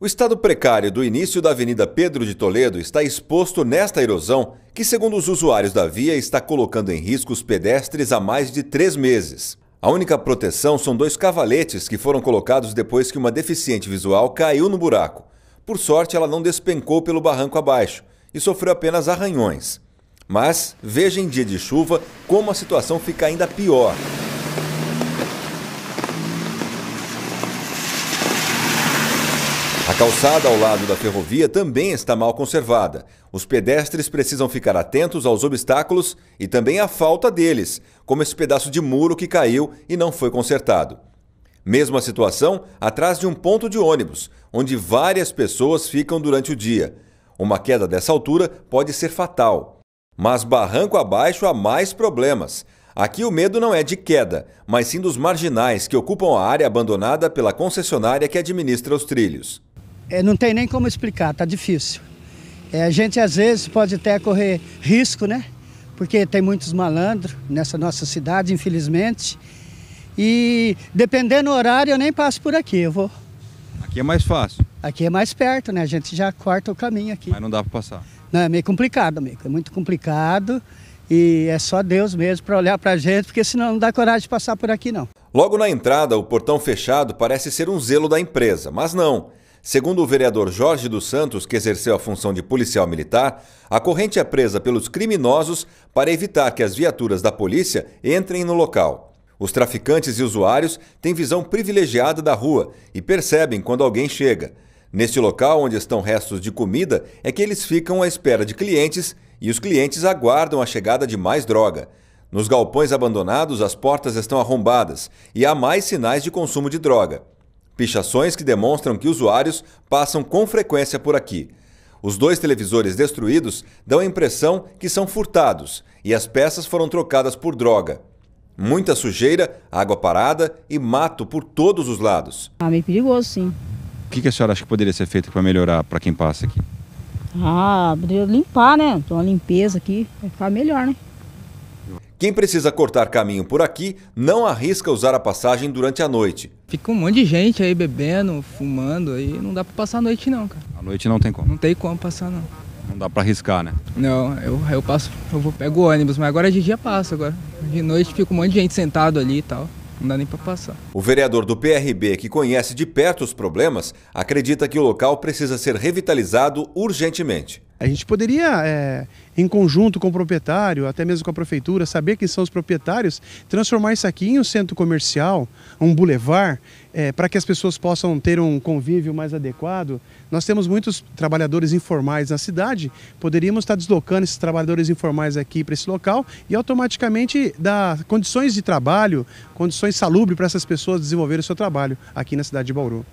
O estado precário do início da Avenida Pedro de Toledo está exposto nesta erosão, que, segundo os usuários da via, está colocando em risco os pedestres há mais de três meses. A única proteção são dois cavaletes que foram colocados depois que uma deficiente visual caiu no buraco. Por sorte, ela não despencou pelo barranco abaixo e sofreu apenas arranhões. Mas veja em dia de chuva como a situação fica ainda pior. A calçada ao lado da ferrovia também está mal conservada. Os pedestres precisam ficar atentos aos obstáculos e também à falta deles, como esse pedaço de muro que caiu e não foi consertado. Mesma situação atrás de um ponto de ônibus, onde várias pessoas ficam durante o dia. Uma queda dessa altura pode ser fatal. Mas barranco abaixo há mais problemas. Aqui o medo não é de queda, mas sim dos marginais que ocupam a área abandonada pela concessionária que administra os trilhos é, não tem nem como explicar, tá difícil. É, a gente às vezes pode até correr risco, né? Porque tem muitos malandros nessa nossa cidade, infelizmente. E dependendo do horário, eu nem passo por aqui, eu vou. Aqui é mais fácil. Aqui é mais perto, né? A gente já corta o caminho aqui. Mas não dá para passar. Não, é meio complicado, amigo. É muito complicado. E é só Deus mesmo para olhar para a gente, porque senão não dá coragem de passar por aqui, não. Logo na entrada, o portão fechado parece ser um zelo da empresa, mas não. Segundo o vereador Jorge dos Santos, que exerceu a função de policial militar, a corrente é presa pelos criminosos para evitar que as viaturas da polícia entrem no local. Os traficantes e usuários têm visão privilegiada da rua e percebem quando alguém chega. Neste local onde estão restos de comida é que eles ficam à espera de clientes e os clientes aguardam a chegada de mais droga. Nos galpões abandonados, as portas estão arrombadas e há mais sinais de consumo de droga. Pichações que demonstram que usuários passam com frequência por aqui. Os dois televisores destruídos dão a impressão que são furtados e as peças foram trocadas por droga. Muita sujeira, água parada e mato por todos os lados. Ah, meio perigoso, sim. O que a senhora acha que poderia ser feito para melhorar para quem passa aqui? Ah, poderia limpar, né? Então, uma limpeza aqui vai ficar melhor, né? Quem precisa cortar caminho por aqui não arrisca usar a passagem durante a noite. Fica um monte de gente aí bebendo, fumando, aí não dá pra passar a noite não, cara. A noite não tem como. Não tem como passar não. Não dá pra arriscar, né? Não, eu, eu passo, eu vou, pego o ônibus, mas agora de dia passa agora. De noite fica um monte de gente sentado ali e tal. Não dá nem para passar. O vereador do PRB, que conhece de perto os problemas, acredita que o local precisa ser revitalizado urgentemente. A gente poderia, é, em conjunto com o proprietário, até mesmo com a prefeitura, saber quem são os proprietários, transformar isso aqui em um centro comercial, um bulevar, é, para que as pessoas possam ter um convívio mais adequado. Nós temos muitos trabalhadores informais na cidade, poderíamos estar deslocando esses trabalhadores informais aqui para esse local e automaticamente dar condições de trabalho, condições salubres para essas pessoas desenvolverem o seu trabalho aqui na cidade de Bauru.